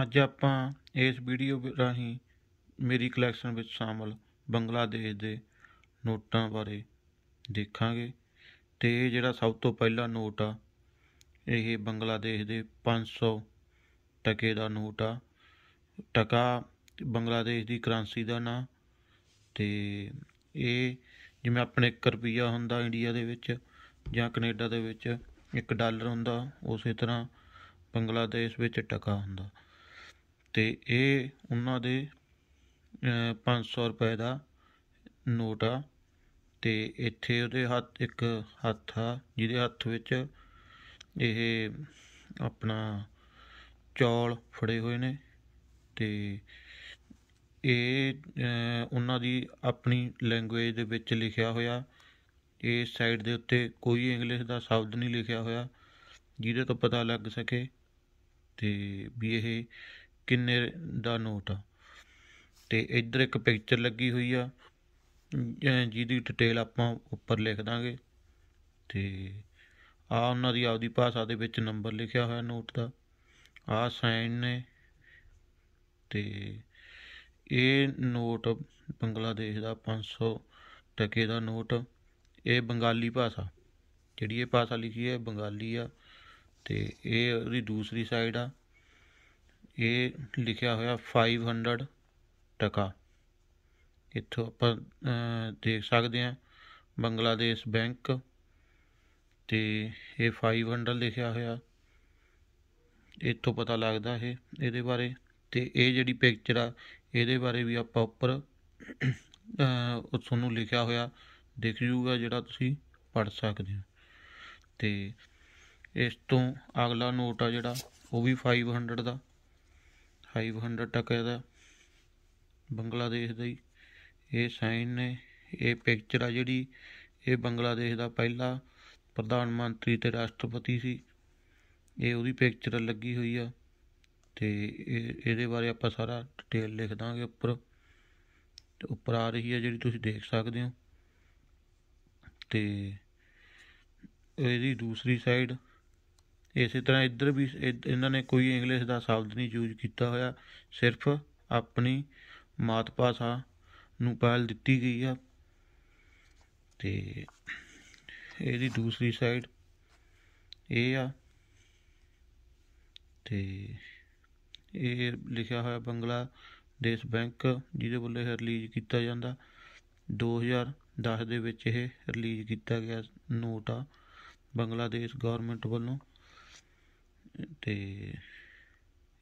ਅੱਜ ਆਪਾਂ ਇਸ ਵੀਡੀਓ ਰਾਹੀਂ ਮੇਰੀ ਕਲੈਕਸ਼ਨ ਵਿੱਚ ਸ਼ਾਮਲ ਬੰਗਲਾਦੇਸ਼ ਦੇ ਨੋਟਾਂ ਬਾਰੇ ਦੇਖਾਂਗੇ ਤੇ ਇਹ ਜਿਹੜਾ ਸਭ ਤੋਂ ਪਹਿਲਾ ਨੋਟ ਆ ਇਹ ਬੰਗਲਾਦੇਸ਼ ਦੇ 500 ਟਕੇ ਦਾ ਨੋਟ ਆ ਟਕਾ ਬੰਗਲਾਦੇਸ਼ ਦੀ ਕਰੰਸੀ ਦਾ ਨਾਂ ਤੇ ਇਹ ਜਿਵੇਂ ਆਪਣੇ 1 ਰੁਪਿਆ ਹੁੰਦਾ ਇੰਡੀਆ ਦੇ ਵਿੱਚ ਜਾਂ ਕੈਨੇਡਾ ਦੇ ਵਿੱਚ 1 ਡਾਲਰ ਹੁੰਦਾ ਉਸੇ ਤਰ੍ਹਾਂ ਬੰਗਲਾਦੇਸ਼ ਵਿੱਚ ਟਕਾ ਹੁੰਦਾ ਤੇ ਇਹ ਉਹਨਾਂ ਦੇ ਪੰਜ ਸੌ ਰੁਪਏ ਦਾ ਨੋਟ ਆ ਤੇ ਇੱਥੇ ਉਹਦੇ ਹੱਥ ਇੱਕ ਹੱਥ ਆ ਜਿਹਦੇ ਹੱਥ ਵਿੱਚ ਇਹ ਆਪਣਾ ਚੌਲ ਫੜੇ ਹੋਏ ਨੇ ਤੇ ਇਹ ਉਹਨਾਂ ਦੀ ਆਪਣੀ ਲੈਂਗੁਏਜ ਦੇ ਵਿੱਚ ਲਿਖਿਆ ਹੋਇਆ ਇਹ ਸਾਈਡ ਦੇ ਉੱਤੇ ਕੋਈ ਇੰਗਲਿਸ਼ ਦਾ ਸ਼ਬਦ ਨਹੀਂ ਲਿਖਿਆ ਹੋਇਆ ਜਿਹਦੇ ਤੋਂ ਪਤਾ ਲੱਗ ਸਕੇ ਤੇ ਵੀ ਇਹ ਕਿੰਨੇ ਦਾ ਨੋਟ ਆ ਤੇ ਇੱਧਰ ਇੱਕ ਪਿਕਚਰ ਲੱਗੀ ਹੋਈ ਆ ਜਿਹਦੀ ਡਿਟੇਲ ਆਪਾਂ ਉੱਪਰ ਲਿਖ ਦਾਂਗੇ ਤੇ ਆ ਉਹਨਾਂ ਦੀ ਆਪਦੀ ਭਾਸ਼ਾ ਦੇ ਵਿੱਚ ਨੰਬਰ ਲਿਖਿਆ ਹੋਇਆ ਨੋਟ ਦਾ ਆ ਸਾਈਨ ਨੇ ਤੇ ਇਹ ਨੋਟ ਬੰਗਲਾਦੇਸ਼ ਦਾ 500 ਟਕੇ ਦਾ ਨੋਟ ਇਹ ਬੰਗਾਲੀ ਭਾਸ਼ਾ ਜਿਹੜੀ ਇਹ ਭਾਸ਼ਾ ਲਿਖੀ ਹੈ ਬੰਗਾਲੀ ਆ ਤੇ ਇਹ ਉਹਦੀ ਦੂਸਰੀ ਸਾਈਡ ਆ ਇਹ ਲਿਖਿਆ ਹੋਇਆ 500 ਟਕਾ ਇੱਥੋਂ ਆਪਾਂ ਦੇਖ ਸਕਦੇ ਹਾਂ ਬੰਗਲਾਦੇਸ਼ ਬੈਂਕ ਤੇ ਇਹ 500 ਲਿਖਿਆ ਹੋਇਆ ਇੱਥੋਂ ਪਤਾ ਲੱਗਦਾ ਇਹ ਇਹਦੇ ਬਾਰੇ ਤੇ ਇਹ ਜਿਹੜੀ ਪਿਕਚਰ ਆ ਇਹਦੇ ਬਾਰੇ ਵੀ ਆਪਾਂ ਉੱਪਰ ਉਹ ਤੁਹਾਨੂੰ ਲਿਖਿਆ ਹੋਇਆ ਦਿਖ ਜੂਗਾ ਜਿਹੜਾ ਤੁਸੀਂ ਪੜ ਸਕਦੇ ਹੋ ਤੇ ਇਸ ਤੋਂ ਅਗਲਾ ਨੋਟ ਆ ਜਿਹੜਾ ਉਹ ਵੀ 500 ਦਾ 500 ਤੱਕ ਦਾ ਬੰਗਲਾਦੇਸ਼ ਦਾ ਹੀ ਇਹ ਸਾਈਨ ਨੇ ਇਹ ਪਿਕਚਰ ਆ ਜਿਹੜੀ ਇਹ ਬੰਗਲਾਦੇਸ਼ ਦਾ ਪਹਿਲਾ ਪ੍ਰਧਾਨ ਮੰਤਰੀ ਤੇ ਰਾਸ਼ਟਰਪਤੀ ਸੀ ਇਹ ਉਹਦੀ ਪਿਕਚਰ ਲੱਗੀ ਹੋਈ ਆ ਤੇ ਇਹਦੇ ਬਾਰੇ ਆਪਾਂ ਸਾਰਾ ਡਿਟੇਲ ਲਿਖ ਦਾਂਗੇ ਉੱਪਰ ਤੇ ਉੱਪਰ ਆ ਰਹੀ ਹੈ ਜਿਹੜੀ ਤੁਸੀਂ ਦੇਖ ਸਕਦੇ ਹੋ ਤੇ ਇਹਦੀ ਦੂਸਰੀ ਸਾਈਡ ਇਸੇ ਤਰ੍ਹਾਂ ਇੱਧਰ ਵੀ ਇਹਨਾਂ ਨੇ ਕੋਈ ਇੰਗਲਿਸ਼ ਦਾ ਸ਼ਬਦ ਨਹੀਂ ਯੂਜ਼ ਕੀਤਾ ਹੋਇਆ ਸਿਰਫ ਆਪਣੀ ਮਾਤ ਭਾਸ਼ਾ ਨੂੰ ਪਹਿਲ ਦਿੱਤੀ ਗਈ ਆ ਤੇ ਇਹਦੀ ਦੂਸਰੀ ਸਾਈਡ ਇਹ ਆ ਤੇ ਇਹ ਲਿਖਿਆ ਹੋਇਆ ਬੰਗਲਾ ਦੇਸ਼ ਬੈਂਕ ਜਿਹਦੇ ਵੱਲੋਂ ਇਹ ਰਿਲੀਜ਼ ਕੀਤਾ ਜਾਂਦਾ 2010 ਦੇ ਵਿੱਚ ਇਹ ਰਿਲੀਜ਼ ਕੀਤਾ ਗਿਆ ਨੋਟ ਆ ਬੰਗਲਾਦੇਸ਼ ਗਵਰਨਮੈਂਟ ਵੱਲੋਂ ਤੇ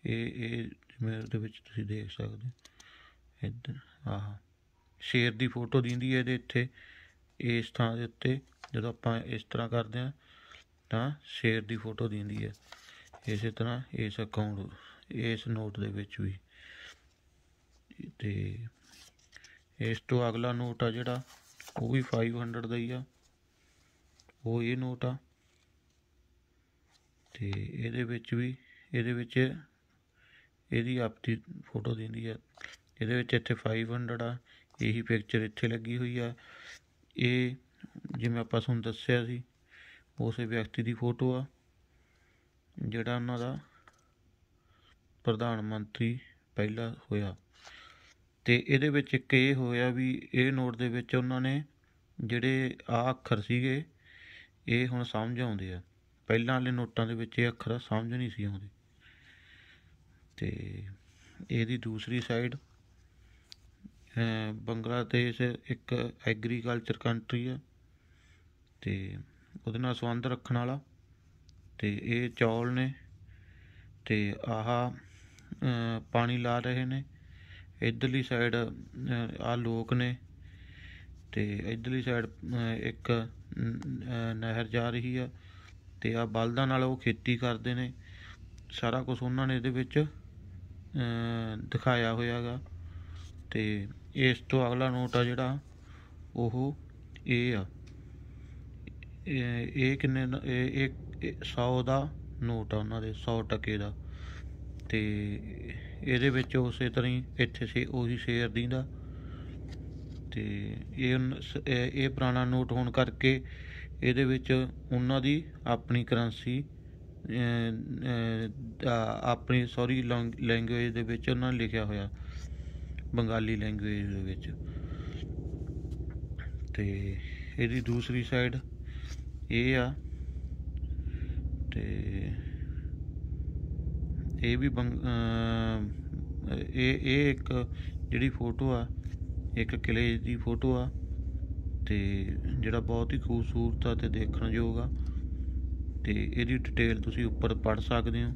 ਇਹ ਇਹ ਜਿਵੇਂ ਉਹਦੇ ਵਿੱਚ ਤੁਸੀਂ ਦੇਖ ਸਕਦੇ ਇੱਧਰ ਆਹ ਸ਼ੇਰ ਦੀ ਫੋਟੋ ਦਿੰਦੀ ਹੈ ਇਹਦੇ ਇੱਥੇ ਇਸ ਥਾਂ ਦੇ ਉੱਤੇ ਜਦੋਂ ਆਪਾਂ ਇਸ ਤਰ੍ਹਾਂ ਕਰਦੇ ਆ ਤਾਂ ਸ਼ੇਰ ਦੀ ਫੋਟੋ ਦਿੰਦੀ ਹੈ ਇਸੇ ਤਰ੍ਹਾਂ ਇਸ ਅਕਾਊਂਟ ਇਸ ਨੋਟ ਦੇ ਵਿੱਚ ਵੀ ਤੇ ਇਸ ਤੋਂ ਅਗਲਾ ਨੋਟ ਆ ਜਿਹੜਾ ਉਹ ਵੀ 500 ਦਾ ਹੀ ਆ ਉਹ ਇਹ ਨੋਟ ਆ ਤੇ ਇਹਦੇ ਵਿੱਚ ਵੀ ਇਹਦੇ ਵਿੱਚ ਇਹਦੀ ਆਪਦੀ ਫੋਟੋ ਦਿੰਦੀ ਹੈ ਇਹਦੇ ਵਿੱਚ ਇੱਥੇ 500 ਆ ਇਹੀ ਪਿਕਚਰ ਇੱਥੇ ਲੱਗੀ ਹੋਈ ਆ ਇਹ ਜਿਵੇਂ ਆਪਾਂ ਤੁਹਾਨੂੰ ਦੱਸਿਆ ਸੀ ਉਸੇ ਵਿਅਕਤੀ ਦੀ ਫੋਟੋ ਆ ਜਿਹੜਾ ਉਹਨਾਂ ਦਾ ਪ੍ਰਧਾਨ ਮੰਤਰੀ ਪਹਿਲਾ ਹੋਇਆ ਤੇ ਇਹਦੇ ਵਿੱਚ ਇੱਕ ਇਹ ਹੋਇਆ ਵੀ ਇਹ ਨੋਟ ਦੇ ਵਿੱਚ ਉਹਨਾਂ ਨੇ ਜਿਹੜੇ ਆ ਅੱਖਰ ਸੀਗੇ ਇਹ ਹੁਣ ਸਮਝ ਆਉਂਦੇ ਆ ਪਹਿਲਾਂ ਵਾਲੇ ਨੋਟਾਂ ਦੇ ਵਿੱਚ ਇਹ ਅੱਖਰ ਸਮਝ ਨਹੀਂ ਸੀ ਆਉਂਦੇ ਤੇ ਇਹਦੀ ਦੂਸਰੀ ਸਾਈਡ ਬੰਗਲਾਦੇਸ਼ ਇੱਕ ਐਗਰੀਕਲਚਰ ਕੰਟਰੀ ਹੈ ਤੇ ਉਹਦੇ ਨਾਲ ਸੰਬੰਧ ਰੱਖਣ ਵਾਲਾ ਤੇ ਇਹ ਚੌਲ ਨੇ ਤੇ ਆਹ ਪਾਣੀ ਲਾ ਰਹੇ ਨੇ ਇਧਰਲੀ ਸਾਈਡ ਆ ਲੋਕ ਨੇ ਤੇ ਇਧਰਲੀ ਸਾਈਡ ਇੱਕ ਨਹਿਰ ਜਾ ਰਹੀ ਆ ਤੇ ਆ ਬਲਦਾਂ ਨਾਲ ਉਹ ਖੇਤੀ ਕਰਦੇ ਨੇ ਸਾਰਾ ਕੁਝ ਉਹਨਾਂ ਨੇ ਇਹਦੇ ਵਿੱਚ ਦਿਖਾਇਆ ਹੋਇਆਗਾ ਤੇ ਇਸ ਤੋਂ ਅਗਲਾ ਨੋਟ ਆ ਜਿਹੜਾ ਉਹ ਇਹ ਆ ਇਹ ਕਿੰਨੇ ਇਹ 100 ਦਾ ਨੋਟ ਆ ਉਹਨਾਂ ਦੇ 100 ਟਕੇ ਦਾ ਤੇ ਇਹਦੇ ਵਿੱਚ ਉਸੇ ਤਰ੍ਹਾਂ ਹੀ ਇੱਥੇ ਸੇ ਉਹੀ ਸ਼ੇਅਰ ਦੀ ਦਾ ਤੇ ਇਹ ਇਹ ਪੁਰਾਣਾ ਨੋਟ ਹੋਣ ਕਰਕੇ ਇਹਦੇ ਵਿੱਚ ਉਹਨਾਂ ਦੀ ਆਪਣੀ ਕਰੰਸੀ ਆਪਣੀ ਸੌਰੀ ਲੈਂਗੁਏਜ ਦੇ ਵਿੱਚ ਉਹਨਾਂ ਨੇ ਲਿਖਿਆ ਹੋਇਆ ਬੰਗਾਲੀ ਲੈਂਗੁਏਜ ਦੇ ਵਿੱਚ ਤੇ ਇਹਦੀ ਦੂਸਰੀ ਸਾਈਡ ਇਹ ਆ ਤੇ ਇਹ ਵੀ ਇਹ ਇਹ ਇੱਕ ਜਿਹੜੀ ਫੋਟੋ ਆ ਇੱਕ ਕਿਲੇ ਦੀ ਫੋਟੋ ਆ ਤੇ ਜਿਹੜਾ ਬਹੁਤ ਹੀ ਖੂਬਸੂਰਤ ਦੇਖਣ ਦੇਖਣਯੋਗ ਆ ਤੇ ਇਹਦੀ ਡਿਟੇਲ ਤੁਸੀਂ ਉੱਪਰ ਪੜ ਸਕਦੇ ਹੋ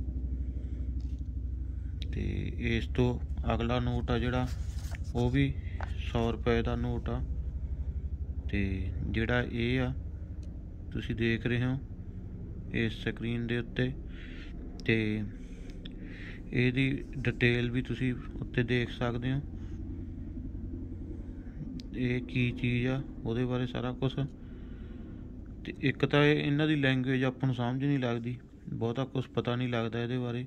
ਤੇ ਇਸ ਤੋਂ ਅਗਲਾ ਨੋਟ ਆ ਜਿਹੜਾ ਉਹ ਵੀ 100 ਰੁਪਏ ਦਾ ਨੋਟ ਆ ਤੇ ਜਿਹੜਾ ਇਹ ਆ ਤੁਸੀਂ ਦੇਖ ਰਹੇ ਹੋ ਇਸ ਸਕਰੀਨ ਦੇ ਉੱਤੇ ਤੇ ਇਹਦੀ ਡਿਟੇਲ ਵੀ ਤੁਸੀਂ ਉੱਤੇ ਦੇਖ ਸਕਦੇ ਹੋ ਇਹ ਕੀ ਚੀਜ਼ ਆ ਉਹਦੇ ਬਾਰੇ ਸਾਰਾ ਕੁਝ ਤੇ ਇੱਕ ਤਾਂ ਇਹ ਇਹਨਾਂ ਦੀ ਲੈਂਗੁਏਜ ਆਪਾਂ ਨੂੰ ਸਮਝ ਨਹੀਂ ਲੱਗਦੀ ਬਹੁਤਾ ਕੁਝ ਪਤਾ ਨਹੀਂ ਲੱਗਦਾ ਇਹਦੇ ਬਾਰੇ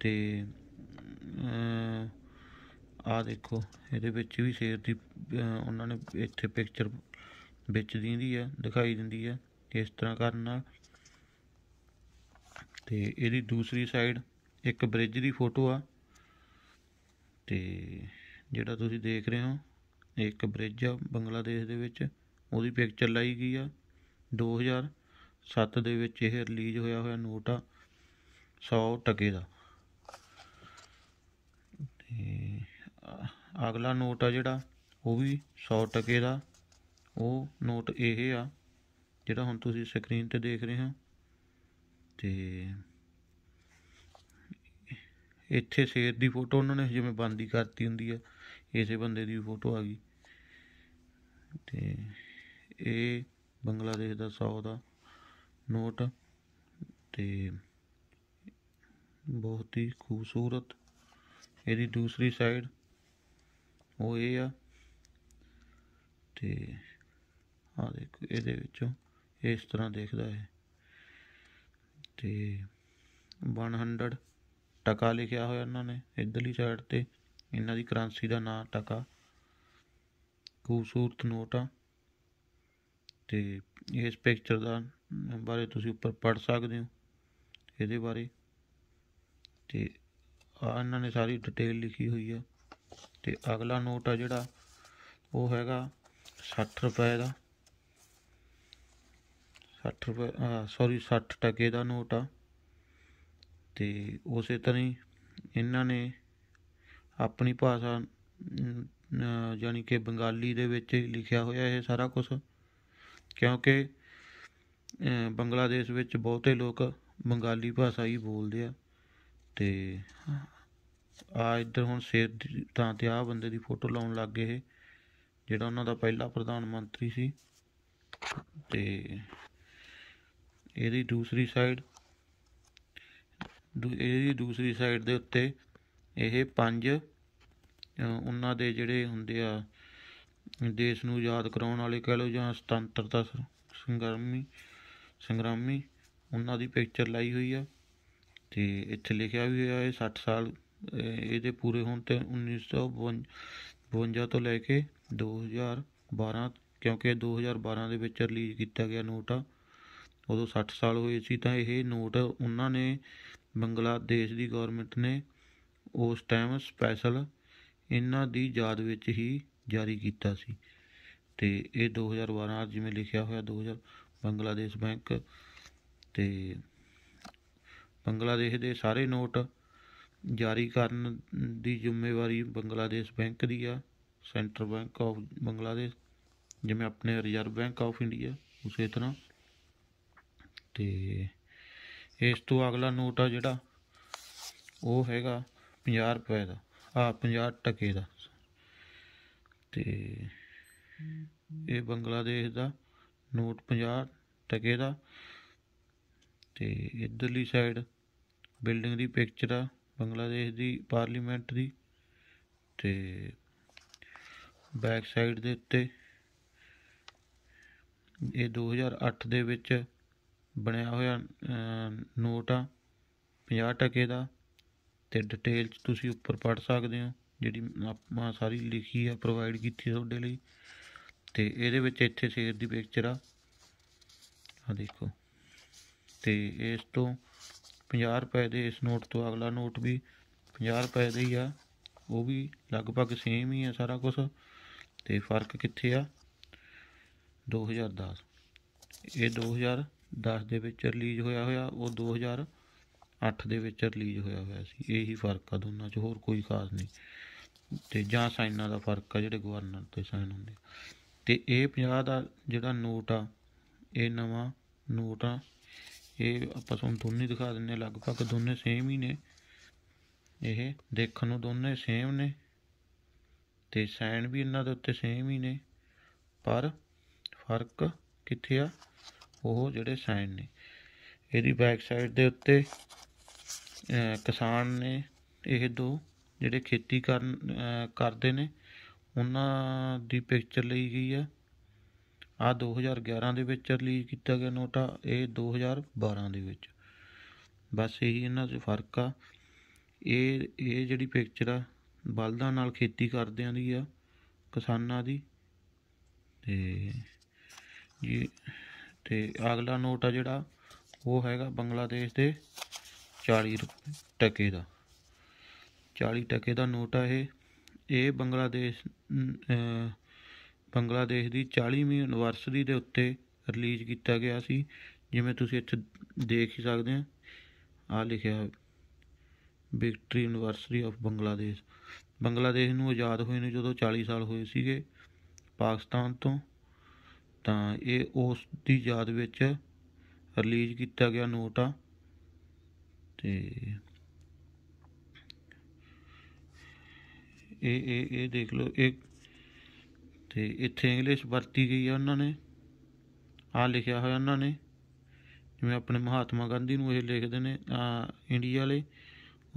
ਤੇ ਆ ਦੇਖੋ ਇਹਦੇ ਵਿੱਚ ਵੀ ਸ਼ੇਰ ਦੀ ਉਹਨਾਂ ਨੇ ਇੱਥੇ ਪਿਕਚਰ ਵਿੱਚ ਦਿੰਦੀ ਆ ਦਿਖਾਈ ਦਿੰਦੀ ਆ ਇਸ ਤਰ੍ਹਾਂ ਕਰਨ ਨਾਲ ਤੇ ਇਹਦੀ ਦੂਸਰੀ ਸਾਈਡ ਇੱਕ ਬ੍ਰਿਜ ਦੀ ਫੋਟੋ ਆ ਤੇ ਜਿਹੜਾ ਤੁਸੀਂ ਦੇਖ ਰਹੇ ਹੋ ਇੱਕ ਬ੍ਰਿਜ ਆ ਬੰਗਲਾਦੇਸ਼ ਦੇ ਵਿੱਚ ਉਹਦੀ ਪਿਕਚਰ ਲਾਈ ਗਈ ਆ 2007 ਦੇ ਵਿੱਚ ਇਹ ਰਿਲੀਜ਼ ਹੋਇਆ ਹੋਇਆ ਨੋਟ ਆ 100 ਟਕੇ ਦਾ ਤੇ ਅਗਲਾ ਨੋਟ ਆ ਜਿਹੜਾ ਉਹ ਵੀ 100 ਟਕੇ ਦਾ ਉਹ ਨੋਟ ਇਹ ਆ ਜਿਹੜਾ ਹੁਣ ਤੁਸੀਂ ਸਕਰੀਨ ਤੇ ਦੇਖ ਰਹੇ ਹੋ ਤੇ ਇੱਥੇ ਸ਼ੇਰ ਦੀ ਫੋਟੋ ਉਹਨਾਂ ਨੇ ਜਿਵੇਂ ਬੰਦੀ ਕਰਤੀ ਹੁੰਦੀ ਆ ਇਸੇ ਬੰਦੇ ਦੀ ਫੋਟੋ ਆ ਗਈ ਤੇ ਇਹ ਬੰਗਲਾਦੇਸ਼ ਦਾ 100 ਦਾ ਨੋਟ ਤੇ ਬਹੁਤ ਹੀ ਖੂਬਸੂਰਤ ਇਹਦੀ ਦੂਸਰੀ ਸਾਈਡ ਉਹ ਇਹ ਆ ਤੇ ਆ ਦੇਖੋ ਇਹਦੇ ਵਿੱਚੋਂ ਇਸ ਤਰ੍ਹਾਂ ਦੇਖਦਾ ਹੈ ਤੇ 100 ਟਕਾ ਲਿਖਿਆ ਹੋਇਆ ਇਹਨਾਂ ਨੇ ਇਧਰਲੀ ਸਾਈਡ ਤੇ ਇਹਨਾਂ ਦੀ ਕਰੰਸੀ ਦਾ ਨਾਮ ਟਕਾ ਖੂਬਸੂਰਤ ਨੋਟ ਆ ਤੇ ਇਸ ਪਿਕਚਰ ਦਾ ਬਾਰੇ ਤੁਸੀਂ ਉੱਪਰ ਪੜ ਸਕਦੇ ਹੋ ਇਹਦੇ ਬਾਰੇ ਤੇ ਆ ਇਹਨਾਂ ਨੇ ਸਾਰੀ ਡਿਟੇਲ ਲਿਖੀ ਹੋਈ ਆ ਤੇ ਅਗਲਾ ਨੋਟ ਆ ਜਿਹੜਾ ਉਹ ਹੈਗਾ 60 ਰੁਪਏ ਦਾ 60 ਰੁਪਏ ਸੌਰੀ 60 ਟਕੇ ਦਾ ਨੋਟ ਆ ਤੇ ਉਸੇ ਤਰ੍ਹਾਂ ਹੀ ਇਹਨਾਂ ਨੇ ਆਪਣੀ ਭਾਸ਼ਾ ਯਾਨੀ ਕਿ ਬੰਗਾਲੀ ਦੇ ਵਿੱਚ ਲਿਖਿਆ ਹੋਇਆ ਇਹ ਸਾਰਾ ਕੁਝ ਕਿਉਂਕਿ ਬੰਗਲਾਦੇਸ਼ ਵਿੱਚ ਬਹੁਤੇ ਲੋਕ ਬੰਗਾਲੀ ਭਾਸ਼ਾ ਹੀ ਬੋਲਦੇ ਆ ਤੇ ਆ ਇੱਧਰ ਹੁਣ ਸੇਰ ਤਾਂ ਤੇ ਆ ਬੰਦੇ ਦੀ ਫੋਟੋ ਲਾਉਣ ਲੱਗ ਗਏ ਜਿਹੜਾ ਉਹਨਾਂ ਦਾ ਪਹਿਲਾ ਪ੍ਰਧਾਨ ਮੰਤਰੀ ਸੀ ਤੇ ਇਹਦੀ ਦੂਸਰੀ ਸਾਈਡ ਇਹਦੀ ਦੂਸਰੀ ਸਾਈਡ ਦੇ ਉੱਤੇ ਇਹ ਪੰਜ ਉਹਨਾਂ ਦੇ ਜਿਹੜੇ ਹੁੰਦੇ ਆ ਦੇਸ਼ ਨੂੰ ਯਾਦ ਕਰਾਉਣ ਵਾਲੇ ਕਹਿ ਲਓ ਜਾਂ ਸੁਤੰਤਰਤਾ ਸੰਗਰਾਮੀ ਸੰਗਰਾਮੀ ਉਹਨਾਂ ਦੀ ਪਿਕਚਰ ਲਾਈ ਹੋਈ ਆ ਤੇ ਇੱਥੇ ਲਿਖਿਆ ਵੀ ਹੋਇਆ ਹੈ 60 ਸਾਲ ਇਹਦੇ ਪੂਰੇ ਹੋਣ ਤੇ 1952 ਤੋਂ ਲੈ ਕੇ 2012 ਕਿਉਂਕਿ 2012 ਦੇ ਵਿੱਚ ਰਿਲੀਜ਼ ਕੀਤਾ ਗਿਆ ਨੋਟ ਆ ਉਦੋਂ 60 ਸਾਲ ਹੋਏ ਸੀ ਤਾਂ ਇਹ ਨੋਟ ਉਹਨਾਂ ਨੇ ਬੰਗਲਾਦੇਸ਼ ਦੀ ਗਵਰਨਮੈਂਟ ਨੇ ਉਸ ਟਾਈਮ ਸਪੈਸ਼ਲ ਇਹਨਾਂ ਦੀ ਯਾਦ ਵਿੱਚ ਹੀ ਜਾਰੀ ਕੀਤਾ ਸੀ ਤੇ ਇਹ 2012 ਜਿਵੇਂ ਲਿਖਿਆ ਹੋਇਆ 2000 ਬੰਗਲਾਦੇਸ਼ ਬੈਂਕ ਤੇ ਬੰਗਲਾਦੇਸ਼ ਦੇ ਸਾਰੇ ਨੋਟ ਜਾਰੀ ਕਰਨ ਦੀ ਜ਼ਿੰਮੇਵਾਰੀ ਬੰਗਲਾਦੇਸ਼ ਬੈਂਕ ਦੀ ਆ ਸੈਂਟਰ ਬੈਂਕ ਆਫ ਬੰਗਲਾਦੇਸ਼ ਜਿਵੇਂ ਆਪਣੇ ਰਿਜ਼ਰਵ ਬੈਂਕ ਆਫ ਇੰਡੀਆ ਉਸੇ ਤਰ੍ਹਾਂ ਤੇ ਇਸ ਤੋਂ ਅਗਲਾ ਨੋਟ ਆ ਜਿਹੜਾ ਉਹ ਹੈਗਾ 50 ਰੁਪਏ ਦਾ ਆ 50 ਟਕੇ ਦਾ ਤੇ ਇਹ ਬੰਗਲਾਦੇਸ਼ ਦਾ ਨੋਟ 50 ਟਕੇ ਦਾ ਤੇ ਇਧਰਲੀ ਸਾਈਡ ਬਿਲਡਿੰਗ ਦੀ ਪਿਕਚਰ ਆ ਬੰਗਲਾਦੇਸ਼ ਦੀ ਪਾਰਲੀਮੈਂਟ ਦੀ ਤੇ ਬੈਕ ਸਾਈਡ ਦੇ ਉੱਤੇ ਇਹ 2008 ਦੇ ਵਿੱਚ ਬਣਿਆ ਹੋਇਆ ਨੋਟ ਆ 50 ਟਕੇ ਦਾ ਤੇ ਡਿਟੇਲ 'ਚ ਤੁਸੀਂ ਉੱਪਰ ਪੜ ਸਕਦੇ ਹੋ ਜਿਹੜੀ ਆਪਾਂ ਸਾਰੀ ਲਿਖੀ ਆ ਪ੍ਰੋਵਾਈਡ ਕੀਤੀ ਤੁਹਾਡੇ ਲਈ ਤੇ ਇਹਦੇ ਵਿੱਚ ਇੱਥੇ ਸ਼ੇਰ ਦੀ ਪਿਕਚਰ ਆ ਆ ਦੇਖੋ ਤੇ ਇਸ ਤੋਂ 50 ਰੁਪਏ ਦੇ ਇਸ ਨੋਟ ਤੋਂ ਅਗਲਾ ਨੋਟ ਵੀ 50 ਰੁਪਏ ਦਾ ਹੀ ਆ ਉਹ ਵੀ ਲਗਭਗ ਸੇਮ ਹੀ ਆ ਸਾਰਾ ਕੁਝ ਤੇ ਫਰਕ ਕਿੱਥੇ ਆ 2010 ਇਹ 2010 ਦੇ ਵਿੱਚ ਰਿਲੀਜ਼ ਹੋਇਆ ਹੋਇਆ ਉਹ 2000 8 ਦੇ ਵਿੱਚ ਰਿਲੀਜ਼ ਹੋਇਆ ਹੋਇਆ ਸੀ ਇਹੀ ਫਰਕ ਆ ਦੋਨਾਂ 'ਚ ਹੋਰ ਕੋਈ ਖਾਸ ਨਹੀਂ ਤੇ ਜਾਂ ਸਾਈਨਾਂ ਦਾ ਫਰਕ ਆ ਜਿਹੜੇ ਗਵਰਨਰ ਤੇ ਸਾਈਨ ਹੁੰਦੇ ਤੇ ਇਹ 50 ਦਾ ਜਿਹੜਾ ਨੋਟ ਆ ਇਹ ਨਵਾਂ ਨੋਟ ਆ ਇਹ ਆਪਾਂ ਤੁਹਾਨੂੰ ਦੋਨੇ ਦਿਖਾ ਦਿੰਨੇ ਲਗਭਗ ਦੋਨੇ ਸੇਮ ਹੀ ਨੇ ਇਹ ਦੇਖਣ ਨੂੰ ਦੋਨੇ ਸੇਮ ਨੇ ਤੇ ਸਾਈਨ ਵੀ ਇਹਨਾਂ ਦੇ ਉੱਤੇ ਸੇਮ ਹੀ ਨੇ ਪਰ ਫਰਕ ਕਿੱਥੇ ਆ ਉਹ ਜਿਹੜੇ ਸਾਈਨ ਨੇ ਇਹਦੀ ਬੈਕ ਸਾਈਡ ਦੇ ਉੱਤੇ ਕਿਸਾਨ ਨੇ ਇਹ ਦੋ ਜਿਹੜੇ ਖੇਤੀ ਕਰਨ ਕਰਦੇ ਨੇ ਉਹਨਾਂ ਦੀ ਪਿਕਚਰ ਲਈ ਗਈ ਹੈ ਆ 2011 ਦੇ ਵਿੱਚ ਰਿਲੀਜ਼ ਕੀਤਾ ਗਿਆ ਨੋਟਾ ਇਹ 2012 ਦੇ ਵਿੱਚ ਬਸ ਇਹੀ ਇਹਨਾਂ 'ਚ ਫਰਕ ਆ ਇਹ ਇਹ ਜਿਹੜੀ ਪਿਕਚਰ ਆ ਬਲਦਾਂ ਨਾਲ ਖੇਤੀ ਕਰਦਿਆਂ ਦੀ ਆ ਕਿਸਾਨਾਂ ਦੀ ਤੇ ਜੀ ਤੇ ਅਗਲਾ ਨੋਟ ਆ ਜਿਹੜਾ ਉਹ ਹੈਗਾ ਬੰਗਲਾਦੇਸ਼ ਦੇ 40 ਟਕੇ ਦਾ 40 ਟਕੇ ਦਾ ਨੋਟ ਆ ਇਹ ਇਹ ਬੰਗਲਾਦੇਸ਼ ਬੰਗਲਾਦੇਸ਼ ਦੀ 40ਵੀਂ ਅਨਿਵਰਸਰੀ ਦੇ ਉੱਤੇ ਰਿਲੀਜ਼ ਕੀਤਾ ਗਿਆ ਸੀ ਜਿਵੇਂ ਤੁਸੀਂ ਇੱਥੇ ਦੇਖ ਹੀ ਸਕਦੇ ਆ ਆ ਲਿਖਿਆ victory anniversary of Bangladesh Bangladesh ਨੂੰ ਆਜ਼ਾਦ ਹੋਏ ਨੂੰ ਜਦੋਂ 40 ਸਾਲ ਹੋਏ ਸੀਗੇ ਪਾਕਿਸਤਾਨ ਤੋਂ ਤਾਂ ਇਹ ਉਸ ਦੀ ਯਾਦ ਵਿੱਚ ਰਿਲੀਜ਼ ਕੀਤਾ ਗਿਆ ਨੋਟ ਆ ਤੇ ਇਹ ਇਹ ਇਹ ਦੇਖ ਲਓ ਇੱਕ ਤੇ ਇੱਥੇ ਇੰਗਲਿਸ਼ ਵਰਤੀ ਗਈ ਆ ਉਹਨਾਂ ਨੇ ਆ ਲਿਖਿਆ ਹੋਇਆ ਉਹਨਾਂ ਨੇ ਜਿਵੇਂ ਆਪਣੇ ਮਹਾਤਮਾ ਗਾਂਧੀ ਨੂੰ ਇਹ ਲਿਖਦੇ ਨੇ ਆ ਇੰਡੀਆ ਵਾਲੇ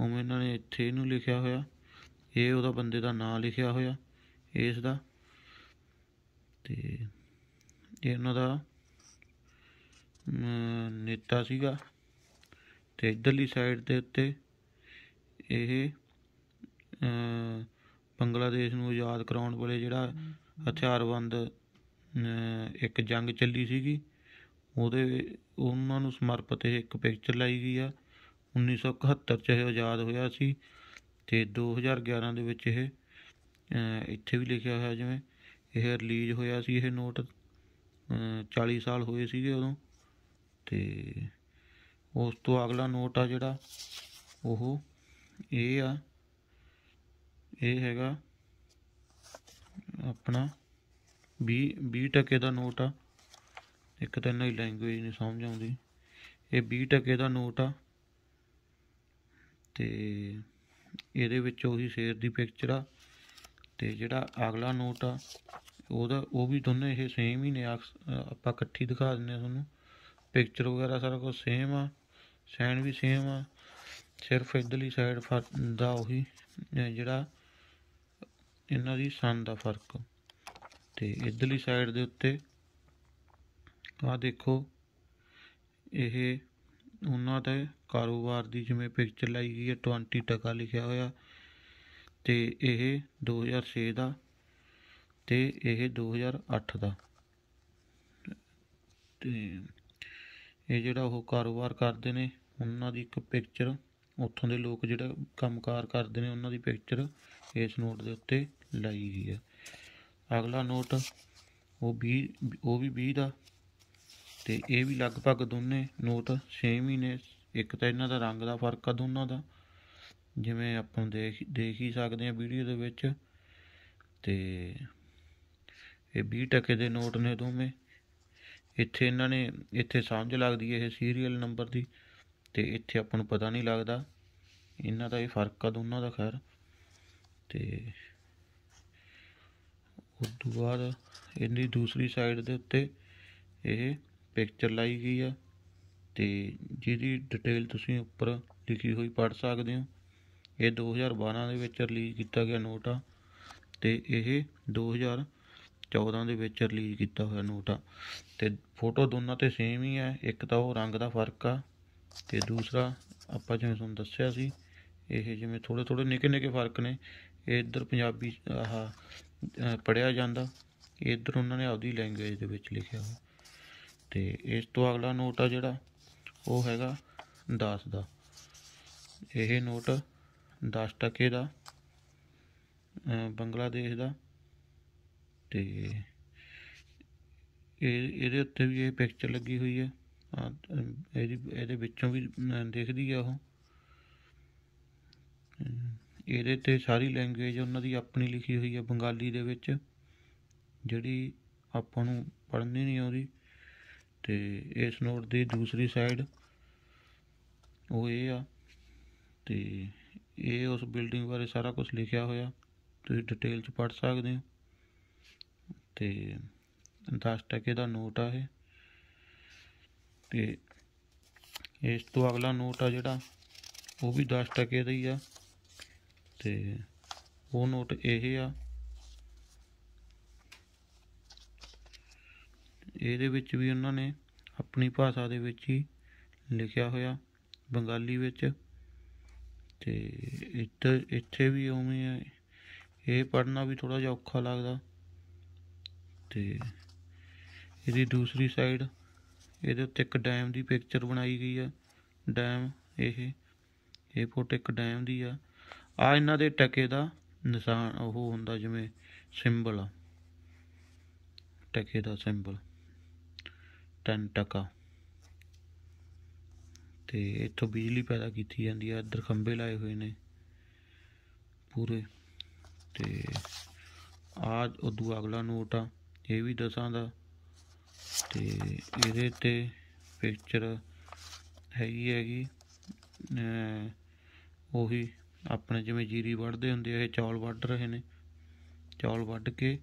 ਉਹਵੇਂ ਇਹਨਾਂ ਨੇ ਇੱਥੇ ਇਹਨੂੰ ਲਿਖਿਆ ਹੋਇਆ ਇਹ ਉਹਦਾ ਬੰਦੇ ਦਾ ਨਾਮ ਲਿਖਿਆ ਹੋਇਆ ਇਸ ਦਾ ਤੇ ਇਹਨਾਂ ਦਾ ਨੇਤਾ ਸੀਗਾ ਤੇ ਇਧਰਲੀ ਸਾਈਡ ਦੇ ਉੱਤੇ ਇਹ ਬੰਗਲਾਦੇਸ਼ ਨੂੰ ਆਜ਼ਾਦ ਕਰਾਉਣ ਵੇਲੇ ਜਿਹੜਾ ਹਥਿਆਰਬੰਦ ਇੱਕ ਜੰਗ ਚੱਲੀ ਸੀਗੀ ਉਹਦੇ ਉਹਨਾਂ ਨੂੰ ਸਮਰਪਿਤ ਇੱਕ ਪਿਕਚਰ ਲਾਈ ਗਈ ਆ 1971 ਚ ਇਹ ਆਜ਼ਾਦ ਹੋਇਆ ਸੀ ਤੇ 2011 ਦੇ ਵਿੱਚ ਇਹ ਇੱਥੇ ਵੀ ਲਿਖਿਆ ਹੋਇਆ ਜਿਵੇਂ ਇਹ ਰਿਲੀਜ਼ ਹੋਇਆ ਸੀ ਇਹ ਨੋਟ 40 ਸਾਲ ਹੋਏ ਸੀਗੇ ਉਦੋਂ ਤੇ ਉਸ ਤੋਂ ਅਗਲਾ ਨੋਟ ਆ ਜਿਹੜਾ ਉਹ ਇਹ ਆ ਇਹ ਹੈਗਾ ਆਪਣਾ 20 20 ਟਕੇ ਦਾ ਨੋਟ ਆ ਇੱਕ ਤਾਂ ਇਹਨਾਂ ਲੈਂਗੁਏਜ ਨਹੀਂ ਸਮਝ ਆਉਂਦੀ ਇਹ 20 ਟਕੇ ਦਾ ਨੋਟ ਆ ਤੇ ਇਹਦੇ ਵਿੱਚ ਉਹੀ ਸ਼ੇਰ ਦੀ ਪਿਕਚਰ ਆ ਤੇ ਜਿਹੜਾ ਅਗਲਾ ਨੋਟ ਆ ਉਹਦਾ ਉਹ ਵੀ ਦੋਨੇ ਇਹ ਸੇਮ ਹੀ ਨੇ ਆਪਾਂ ਇਕੱਠੀ ਦਿਖਾ ਦਿੰਨੇ ਆ ਤੁਹਾਨੂੰ ਪਿਕਚਰ ਵਗੈਰਾ ਸਾਰਾ ਕੁਝ ਸੇਮ ਆ ਸੈਨ ਵੀ ਸੇਮ ਆ ਸਿਰਫ ਇਧਰਲੀ ਸਾਈਡ ਦਾ ਉਹੀ ਜਿਹੜਾ ਇਹਨਾਂ ਦੀ ਸਨ ਦਾ ਫਰਕ ਤੇ ਇਧਰਲੀ ਸਾਈਡ ਦੇ ਉੱਤੇ ਆ ਦੇਖੋ ਇਹ ਉਹਨਾਂ ਦਾ ਕਾਰੋਬਾਰ ਦੀ ਜਿਵੇਂ ਪਿਕਚਰ ਲਾਈ ਗਈ ਹੈ 20 ਟਕਾ ਲਿਖਿਆ ਹੋਇਆ ਤੇ ਇਹ 2006 ਦਾ ਤੇ ਇਹ 2008 ਦਾ ਤੇ ਇਹ ਜਿਹੜਾ ਉਹ ਕਾਰੋਬਾਰ ਕਰਦੇ ਨੇ ਉਹਨਾਂ ਦੀ ਇੱਕ ਪਿਕਚਰ ਉੱਥੋਂ ਦੇ ਲੋਕ ਜਿਹੜਾ ਕੰਮਕਾਰ ਕਰਦੇ ਨੇ ਉਹਨਾਂ ਦੀ ਪਿਕਚਰ ਇਸ ਨੋਟ ਦੇ ਉੱਤੇ ਲਾਈ ਗਈ ਹੈ ਅਗਲਾ ਨੋਟ ਉਹ 20 ਉਹ ਵੀ 20 ਦਾ ਤੇ ਇਹ ਵੀ ਲਗਭਗ ਦੋਨੇ ਨੋਟ ਸੇਮ ਹੀ ਨੇ ਇੱਕ ਤਾਂ ਇਹਨਾਂ ਦਾ ਰੰਗ ਦਾ ਫਰਕ ਆ ਦੋਨਾਂ ਦਾ ਜਿਵੇਂ ਆਪਾਂ ਦੇਖ ਦੇਖ ਹੀ ਸਕਦੇ ਆ ਵੀਡੀਓ ਦੇ ਵਿੱਚ ਤੇ ਇਹ 20 ਟਕੇ ਦੇ ਨੋਟ ਨੇ ਦੋਵੇਂ ਇੱਥੇ ਇਹਨਾਂ ਨੇ ਇੱਥੇ ਸਮਝ ਲੱਗਦੀ ਹੈ ਇਹ ਸੀਰੀਅਲ ਨੰਬਰ ਦੀ ਤੇ ਇੱਥੇ ਆਪਾਂ ਨੂੰ ਪਤਾ ਨਹੀਂ ਲੱਗਦਾ ਇਹਨਾਂ ਦਾ ਇਹ ਫਰਕ ਆ ਦੋਨਾਂ ਦਾ ਖੈਰ ਤੇ ਉਸ ਤੋਂ ਬਾਅਦ ਇਹਦੀ ਦੂਸਰੀ ਸਾਈਡ ਦੇ ਉੱਤੇ ਇਹ ਪਿਕਚਰ ਲਾਈ ਗਈ ਆ ਤੇ ਜਿਹਦੀ ਡਿਟੇਲ ਤੁਸੀਂ ਉੱਪਰ ਲਿਖੀ ਹੋਈ ਪੜ ਸਕਦੇ ਹੋ ਇਹ 2012 ਦੇ ਵਿੱਚ ਰਿਲੀਜ਼ ਕੀਤਾ ਗਿਆ ਨੋਟ ਆ ਤੇ ਇਹ 2000 14 ਦੇ ਵਿੱਚ ਰਿਲੀਜ਼ ਕੀਤਾ ਹੋਇਆ ਨੋਟ ਆ ਤੇ ਫੋਟੋ ਦੋਨਾਂ ਤੇ ਸੇਮ ਹੀ ਹੈ ਇੱਕ ਤਾਂ ਉਹ ਰੰਗ ਦਾ ਫਰਕ ਆ ਤੇ ਦੂਸਰਾ ਆਪਾਂ ਜਿਵੇਂ ਤੁਹਾਨੂੰ ਦੱਸਿਆ ਸੀ ਇਹ ਜਿਵੇਂ ਥੋੜੇ ਥੋੜੇ ਨਿੱਕੇ ਨਿੱਕੇ ਫਰਕ ਨੇ ਇਹ ਇੱਧਰ ਪੰਜਾਬੀ ਆਹ ਪੜਿਆ ਜਾਂਦਾ ਇੱਧਰ ਉਹਨਾਂ ਨੇ ਆਪਦੀ ਲੈਂਗੁਏਜ ਦੇ ਵਿੱਚ ਲਿਖਿਆ ਹੋਇਆ ਤੇ ਇਸ ਤੋਂ ਅਗਲਾ ਨੋਟ ਆ ਜਿਹੜਾ ਉਹ ਹੈਗਾ 10 ਦਾ ਇਹ ਨੋਟ 10 ਟਕੇ ਦਾ ਬੰਗਲਾਦੇਸ਼ ਦਾ ਤੇ ਇਹ ਇਹਦੇ ਉੱਤੇ ਵੀ ਇਹ ਪਿਕਚਰ ਲੱਗੀ ਹੋਈ ਹੈ ਇਹਦੇ ਇਹਦੇ ਵਿੱਚੋਂ ਵੀ ਦੇਖਦੀ ਆ ਉਹ ਇਹਦੇ ਤੇ ਸਾਰੀ ਲੈਂਗੁਏਜ ਉਹਨਾਂ ਦੀ ਆਪਣੀ ਲਿਖੀ ਹੋਈ ਹੈ ਬੰਗਾਲੀ ਦੇ ਵਿੱਚ ਜਿਹੜੀ ਆਪਾਂ ਨੂੰ ਪੜ੍ਹਨੀ ਨਹੀਂ ਆਉਂਦੀ ਤੇ ਇਸ ਨੋਟ ਦੀ ਦੂਸਰੀ ਸਾਈਡ ਉਹ ਇਹ ਆ ਤੇ ਇਹ ਉਸ ਬਿਲਡਿੰਗ ਬਾਰੇ ਸਾਰਾ ਕੁਝ ਲਿਖਿਆ ਹੋਇਆ ਤੁਸੀਂ ਡਿਟੇਲ ਚ ਪੜ੍ਹ ਸਕਦੇ ਹੋ ਤੇ 10 ਟਕੇ ਦਾ ਨੋਟ ਆ ਇਹ ਤੇ ਇਸ ਤੋਂ ਅਗਲਾ ਨੋਟ ਆ ਜਿਹੜਾ ਉਹ ਵੀ 10 ਟਕੇ ਦਾ ਹੀ ਆ ਤੇ ਉਹ ਨੋਟ ਇਹ ਆ ਇਹਦੇ ਵਿੱਚ ਵੀ ਉਹਨਾਂ ਨੇ ਆਪਣੀ ਭਾਸ਼ਾ ਦੇ ਵਿੱਚ ਹੀ ਲਿਖਿਆ ਹੋਇਆ ਬੰਗਾਲੀ ਵਿੱਚ ਤੇ ਇੱਥੇ ਇੱਥੇ ਵੀ ਉਵੇਂ ਆ ਇਹ ਪੜਨਾ ਵੀ ਥੋੜਾ ਜਿਹਾ ਔਖਾ ਲੱਗਦਾ ਤੇ ਇਹਦੀ ਦੂਸਰੀ ਸਾਈਡ ਇਹਦੇ ਉੱਤੇ ਇੱਕ ਡੈਮ ਦੀ ਪਿਕਚਰ ਬਣਾਈ ਗਈ ਆ ਡੈਮ ਇਹ ਇਹ ਫੋਟੋ ਇੱਕ ਡੈਮ ਦੀ ਆ ਆ ਇਹਨਾਂ ਦੇ ਟਕੇ ਦਾ ਨਿਸ਼ਾਨ ਉਹ ਹੁੰਦਾ ਜਿਵੇਂ ਸਿੰਬਲ ਆ ਟਕੇ ਦਾ ਸਿੰਬਲ 10 ਟਕਾ ਤੇ ਇੱਥੋਂ ਬਿਜਲੀ ਪੈਦਾ ਕੀਤੀ ਜਾਂਦੀ ਆ ਇੱਧਰ ਖੰਭੇ ਲਾਏ ਹੋਏ ਨੇ ਪੂਰੇ ਤੇ ਆਜ ਉਦੋਂ ਅਗਲਾ ਨੋਟ ਆ ਇਹ ਵੀ ਦਸਾਂ ਦਾ ਤੇ ਇਹਦੇ ਤੇ ਪਿਕਚਰ ਹੈਗੀ ਹੈਗੀ ਉਹੀ ਆਪਣੇ ਜਿਵੇਂ ਜੀਰੀ ਵੱਢਦੇ ਹੁੰਦੇ ਆ ਇਹ ਚੌਲ ਵੱਢ ਰਹੇ ਨੇ ਚੌਲ ਵੱਢ ਕੇ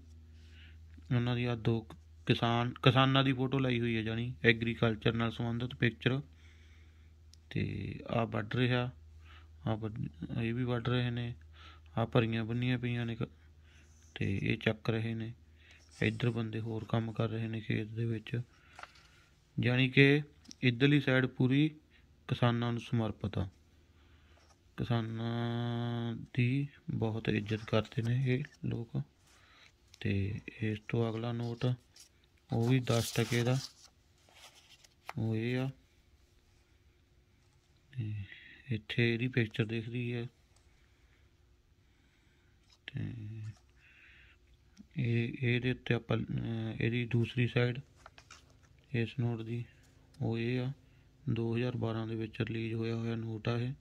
ਉਹਨਾਂ ਦੀ ਆ ਦੋ ਕਿਸਾਨ ਕਿਸਾਨਾਂ ਦੀ ਫੋਟੋ ਲਈ ਹੋਈ ਹੈ ਜਾਨੀ ਐਗਰੀਕਲਚਰ ਨਾਲ ਸੰਬੰਧਿਤ ਪਿਕਚਰ ਤੇ ਆ ਵੱਢ ਰਿਹਾ ਆ ਇਹ ਵੀ ਵੱਢ ਰਹੇ ਨੇ ਆ ਭਰੀਆਂ ਬੰਨੀਆਂ ਪਈਆਂ ਨੇ ਤੇ ਇਹ ਚੱਕ ਰਹੇ ਨੇ ਇੱਧਰ ਬੰਦੇ ਹੋਰ ਕੰਮ ਕਰ ਰਹੇ ਨੇ ਖੇਤ ਦੇ ਵਿੱਚ ਯਾਨੀ ਕਿ ਇੱਧਰਲੀ ਸਾਈਡ ਪੂਰੀ ਕਿਸਾਨਾਂ ਨੂੰ ਸਮਰਪਿਤ ਆ ਕਿਸਾਨਾਂ ਦੀ ਬਹੁਤ ਇੱਜ਼ਤ ਕਰਦੇ ਨੇ ਇਹ ਲੋਕ ਤੇ ਇਸ ਤੋਂ ਅਗਲਾ ਨੋਟ ਉਹ ਵੀ 10% ਦਾ ਉਹ ਇਹ ਆ ਇੱਥੇ ਇਹਦੀ ਪਿਕਚਰ ਦੇਖ ਰਹੀ ਹੈ ਤੇ ਇਹ ਇਹਦੇ ਉੱਤੇ ਆਪਾਂ ਇਹਦੀ ਦੂਸਰੀ ਸਾਈਡ ਇਸ ਨੋਟ ਦੀ ਉਹ ਇਹ ਆ 2012 ਦੇ ਵਿੱਚ ਰਿਲੀਜ਼ ਹੋਇਆ ਹੋਇਆ ਨੋਟ ਆ ਇਹ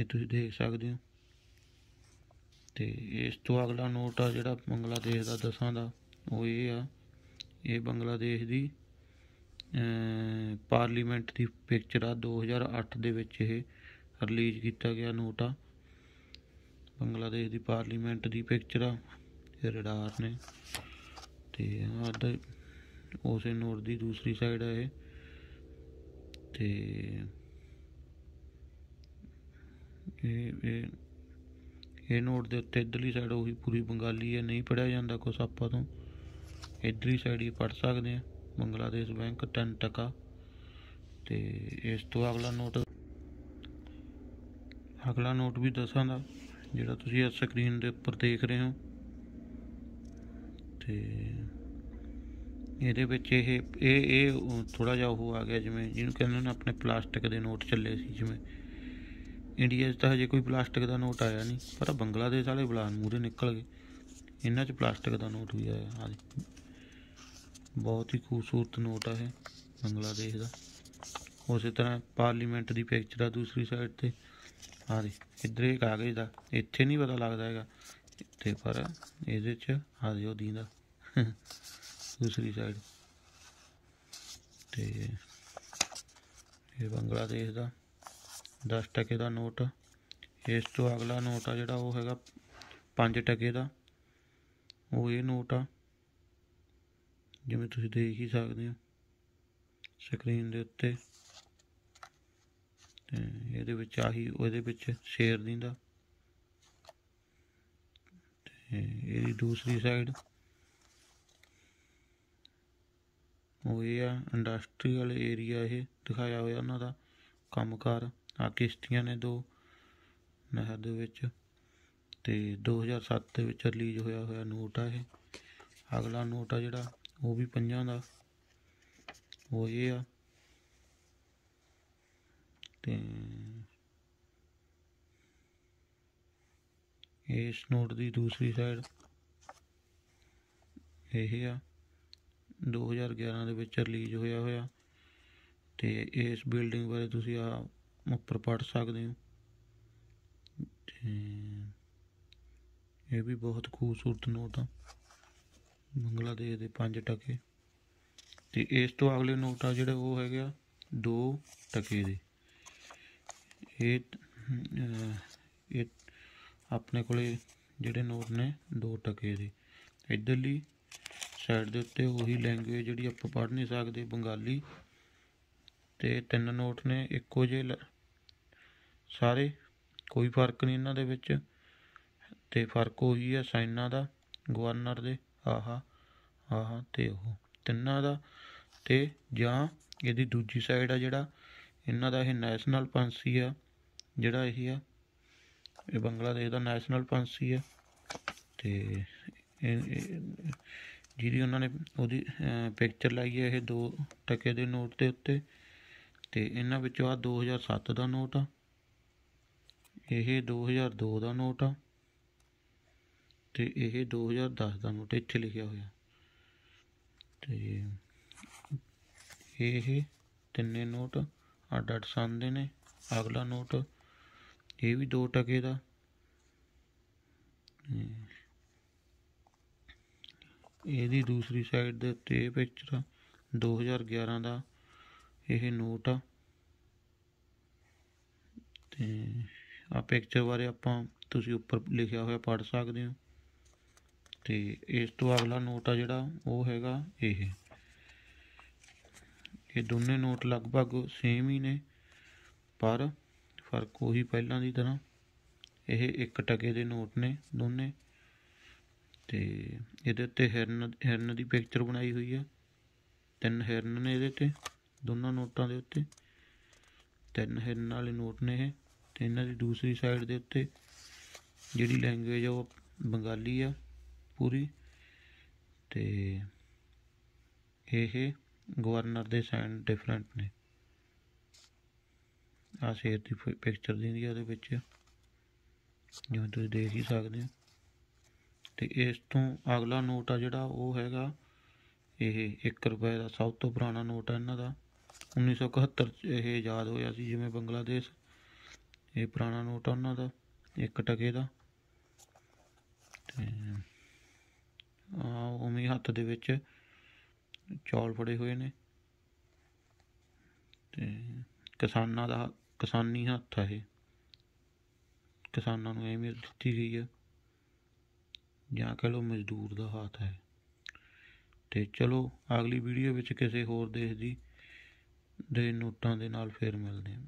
ਇਹ ਤੁਸੀਂ ਦੇਖ ਸਕਦੇ ਹੋ ਤੇ ਇਸ ਤੋਂ ਅਗਲਾ ਨੋਟ ਆ ਜਿਹੜਾ ਬੰਗਲਾਦੇਸ਼ ਦਾ ਦਸਾਂ ਦਾ ਉਹ ਇਹ ਆ ਇਹ ਬੰਗਲਾਦੇਸ਼ ਦੀ ਪਾਰਲੀਮੈਂਟ ਦੀ ਪਿਕਚਰ ਆ 2008 ਦੇ ਵਿੱਚ ਇਹ ਰਿਲੀਜ਼ ਕੀਤਾ ਗਿਆ ਨੋਟ ਆ ਬੰਗਲਾਦੇਸ਼ ਦੀ ਪਾਰਲੀਮੈਂਟ ਦੀ ਪਿਕਚਰ ਆ ਇੱਥੇ ਰਡਾਰ ਨੇ ਤੇ ਆਦਾ ਉਸੇ ਨੋਰ ਦੀ ਦੂਸਰੀ ਸਾਈਡ ਹੈ ਇਹ ਤੇ ਇਹ ਇਹ ਇਹ ਨੋਟ ਦੇ ਉੱਤੇ ਇਧਰਲੀ ਸਾਈਡ ਉਹੀ ਪੂਰੀ ਬੰਗਾਲੀ ਹੈ ਨਹੀਂ ਪੜਿਆ ਜਾਂਦਾ ਕੋਸ ਆਪਾਂ ਤੋਂ ਇਧਰਲੀ ਸਾਈਡ ਹੀ ਪੜ ਸਕਦੇ ਆ ਬੰਗਲਾਦੇਸ਼ ਬੈਂਕ 10 ਤੇ ਇਸ ਤੋਂ ਅਗਲਾ ਨੋਟ ਅਗਲਾ ਨੋਟ ਵੀ ਦੱਸਾਂਗਾ ਜਿਹੜਾ ਤੁਸੀਂ ਇਸ ਸਕਰੀਨ ਦੇ ਉੱਪਰ ਦੇਖ ਰਹੇ ਹੋ ਤੇ ਇਹਦੇ ਵਿੱਚ ਇਹ ਇਹ ਇਹ ਥੋੜਾ ਜਿਹਾ ਉਹ ਆ ਗਿਆ ਜਿਵੇਂ ਜਿਹਨੂੰ ਕਹਿੰਦੇ ਨੇ ਆਪਣੇ ਪਲਾਸਟਿਕ ਦੇ ਨੋਟ ਚੱਲੇ ਸੀ ਜਿਵੇਂ ਇੰਡੀਆ 'ਚ ਤਾਂ ਹਜੇ ਕੋਈ ਪਲਾਸਟਿਕ ਦਾ ਨੋਟ ਆਇਆ ਨਹੀਂ ਪਰ ਬੰਗਲਾਦੇਸ਼ ਵਾਲੇ ਬਲਾਨ ਮੂਰੇ ਨਿਕਲ ਗਏ ਇਹਨਾਂ 'ਚ ਪਲਾਸਟਿਕ ਦਾ ਨੋਟ ਵੀ ਆਇਆ ਹਾਂ ਬਹੁਤ ਹੀ ਖੂਬਸੂਰਤ ਨੋਟ ਆ ਇਹ ਬੰਗਲਾਦੇਸ਼ ਦਾ ਉਸੇ ਤਰ੍ਹਾਂ ਪਾਰਲੀਮੈਂਟ ਦੀ ਪਿਕਚਰ ਆ ਦੂਸਰੀ ਸਾਈਡ ਤੇ ਆ ਦੇ ਇੱਧਰ ਇਹ ਕਾਗਜ਼ ਦਾ ਇੱਥੇ ਨਹੀਂ ਪਤਾ ਲੱਗਦਾ ਹੈਗਾ ਤੇ ਪਰ ਇਹਦੇ 'ਚ ਆ ਦੇ ਉਹ ਦੀਂਦਾ ਦੂਸਰੀ ਸਾਈਡ ਤੇ ਇਹ ਬੰਗਲਾਦੇਸ਼ ਦਾ 10 ਟਕੇ ਦਾ ਨੋਟ ਇਸ ਤੋਂ ਅਗਲਾ ਨੋਟ ਆ ਜਿਹੜਾ ਉਹ ਹੈਗਾ 5 ਟਕੇ ਦਾ ਉਹ ਇਹ ਨੋਟ ਆ ਜਿਵੇਂ ਤੁਸੀਂ ਦੇਖ ਹੀ ਸਕਦੇ ਹੋ ਸਕਰੀਨ ਦੇ ਉੱਤੇ ਤੇ ਇਹਦੇ ਵਿੱਚ ਆਹੀ ਉਹਦੇ ਵਿੱਚ ਸ਼ੇਰ ਦੀ ਦਾ ਤੇ ਇਹਦੀ ਦੂਸਰੀ ਸਾਈਡ ਹੋਏ ਆ ਇੰਡਸਟਰੀਅਲ ਏਰੀਆ ਇਹ ਦਿਖਾਇਆ ਹੋਇਆ ਉਹਨਾਂ ਦਾ ਕੰਮਕਾਰ ਆ ਕਿਸ਼ਤੀਆਂ ਨੇ ਦੋ ਨਹਿਰ ਦੇ ਵਿੱਚ ਤੇ 2007 ਦੇ ਵਿੱਚ ਰਿਲੀਜ਼ ਹੋਇਆ ਹੋਇਆ ਨੋਟ ਆ ਇਹ ਅਗਲਾ ਨੋਟ ਆ ਜਿਹੜਾ ਉਹ ਵੀ ਪੰਜਾਂ ਦਾ ਉਹ ਇਹ ਆ ਤੇ ਇਸ ਨੋਟ ਦੀ ਦੂਸਰੀ ਸਾਈਡ ਇਹ ਆ 2011 ਦੇ ਵਿੱਚ ਰਿਲੀਜ਼ ਹੋਇਆ ਹੋਇਆ ਤੇ ਇਸ ਬਿਲਡਿੰਗ ਬਾਰੇ ਤੁਸੀਂ ਆ ਉੱਪਰ ਪੜ ਸਕਦੇ ਹੋ ਇਹ ਵੀ ਬਹੁਤ ਖੂਬਸੂਰਤ ਨੋਟ ਆ ਬੰਗਲਾਦੇਸ਼ ਦੇ 5 ਟਕੇ ਤੇ ਇਸ ਤੋਂ ਅਗਲੇ ਨੋਟ ਆ ਜਿਹੜੇ ਉਹ ਹੈਗੇ ਆ 2 ਟਕੇ ਦੇ ਇਹ ਇਹ ਆਪਣੇ ਕੋਲੇ ਜਿਹੜੇ ਨੋਟ ਨੇ 2 ਟਕੇ ਦੇ ਇਧਰਲੀ ਸਾਈਡ ਦੇ ਉੱਤੇ ਉਹੀ ਲੈਂਗੁਏਜ ਜਿਹੜੀ ਆਪਾਂ ਪੜ੍ਹ ਨਹੀਂ ਸਕਦੇ ਬੰਗਾਲੀ ਤੇ ਤਿੰਨ ਨੋਟ ਨੇ ਇੱਕੋ ਜਿਹੇ ਸਾਰੇ ਕੋਈ ਫਰਕ ਨਹੀਂ ਇਹਨਾਂ ਦੇ ਵਿੱਚ ਤੇ ਫਰਕ ਉਹੀ ਹੈ ਸਾਈਨਾਂ ਦਾ ਗਵਰਨਰ ਦੇ ਆਹਾ ਆਹਾ ਤੇ ਉਹ ਤਿੰਨਾਂ ਦਾ ਤੇ ਜਾਂ ਇਹਦੀ ਦੂਜੀ ਸਾਈਡ ਆ ਜਿਹੜਾ ਇਹਨਾਂ ਦਾ ਇਹ ਨੈਸ਼ਨਲ ਪੰਛੀ ਆ ਜਿਹੜਾ ਇਹ ਆ ਇਹ ਬੰਗਲਾਦੇਸ਼ ਦਾ ਨੈਸ਼ਨਲ ਪੰਛੀ ਆ ਤੇ ਜਿਹਦੀ ਉਹਨਾਂ ਨੇ ਉਹਦੀ ਪਿਕਚਰ ਲਾਈ ਹੈ ਇਹ 2 ਟਕੇ ਦੇ ਨੋਟ ਦੇ ਉੱਤੇ ਤੇ ਇਹਨਾਂ ਵਿੱਚੋਂ ਆ 2007 ਦਾ ਨੋਟ ਆ ਇਹ 2002 ਦਾ ਨੋਟ ਆ ਤੇ ਇਹ 2010 ਦਾ ਨੋਟ ਇੱਥੇ ਲਿਖਿਆ ਹੋਇਆ ਤੇ ਇਹ ਤਿੰਨੇ ਨੋਟ ਅੱਡ ਅੱਡ ਸੰਦੇ ਦੇ ਨੇ ਅਗਲਾ ਨੋਟ ਇਹ ਵੀ 2 ਟਕੇ ਦਾ ਇਹਦੀ ਦੂਸਰੀ ਸਾਈਡ ਦੇ ਉੱਤੇ ਪਿਕਚਰ 2011 ਦਾ ਇਹ ਨੋਟ ਆ ਤੇ ਆ ਪਿਕਚਰ ਬਾਰੇ ਆਪਾਂ ਤੁਸੀਂ ਉੱਪਰ ਲਿਖਿਆ ਹੋਇਆ ਪੜ ਸਕਦੇ ਹੋ ਤੇ ਇਸ ਤੋਂ ਅਗਲਾ ਨੋਟ ਆ ਜਿਹੜਾ ਉਹ ਹੈਗਾ ਇਹ ਇਹ ਦੋਨੇ ਨੋਟ ਲਗਭਗ ਸੇਮ ਹੀ ਨੇ ਪਰ ਫਰਕ ਉਹੀ ਪਹਿਲਾਂ ਦੀ ਤਰ੍ਹਾਂ ਇਹ 1 ਟਕੇ ਦੇ ਨੋਟ ਨੇ ਦੋਨੇ ਤੇ ਇਹਦੇ ਉੱਤੇ ਹਿਰਨ ਹਿਰਨ ਦੀ ਪਿਕਚਰ ਬਣਾਈ ਹੋਈ ਆ ਤਿੰਨ ਹਿਰਨ ਨੇ ਇਹਦੇ ਤੇ ਦੋਨਾਂ ਨੋਟਾਂ ਦੇ ਉੱਤੇ ਤਿੰਨ ਹਿਰਨ ਵਾਲੇ ਨੋਟ ਨੇ ਇਹ ਤੇ ਇਹਨਾਂ ਦੀ ਦੂਸਰੀ ਸਾਈਡ ਦੇ ਉੱਤੇ ਜਿਹੜੀ ਲੈਂਗੁਏਜ ਆ ਉਹ ਬੰਗਾਲੀ ਆ ਪੂਰੀ ਤੇ ਇਹ ਗਵਰਨਰ ਦੇ ਸਾਈਨ ਡਿਫਰੈਂਟ ਨੇ ਆ ਸ਼ੇਰ ਦੀ ਪਿਕਚਰ ਦੀ ਉਹਦੇ ਵਿੱਚ ਜਿਵੇਂ ਤੁਸੀਂ ਦੇਖ ਹੀ ਸਕਦੇ ਹੋ ਤੇ ਇਸ ਤੋਂ ਅਗਲਾ ਨੋਟ ਆ ਜਿਹੜਾ ਉਹ ਹੈਗਾ ਇਹ 1 ਰੁਪਏ ਦਾ ਸਭ ਤੋਂ ਪੁਰਾਣਾ ਨੋਟ ਹੈ ਇਹਨਾਂ ਦਾ 1971 ਚ ਇਹ ਯਾਦ ਹੋਇਆ ਸੀ ਜਿਵੇਂ ਬੰਗਲਾਦੇਸ਼ ਇਹ ਪੁਰਾਣਾ ਨੋਟ ਆ ਉਹਨਾਂ ਦਾ 1 ਟਕੇ ਦਾ ਤੇ ਆ ਉਮੀ ਹੱਥ ਦੇ ਵਿੱਚ ਚੌਲ ਫੜੇ ਹੋਏ ਨੇ ਤੇ ਕਿਸਾਨਾਂ ਦਾ ਕਿਸਾਨੀ ਹੱਥ ਹੈ ਇਹ ਕਿਸਾਨਾਂ ਨੂੰ ਅਹਿਮੀਅਤ ਦਿੱਤੀ ਗਈ ਹੈ ਜਾਂ ਕਹ ਲਓ ਮਜ਼ਦੂਰ ਦਾ ਹੱਥ ਹੈ ਤੇ ਚਲੋ ਅਗਲੀ ਵੀਡੀਓ ਵਿੱਚ ਕਿਸੇ ਹੋਰ ਦੇਸ਼ ਦੀ ਦੇ ਨੋਟਾਂ ਦੇ ਨਾਲ ਫੇਰ ਮਿਲਦੇ ਹਾਂ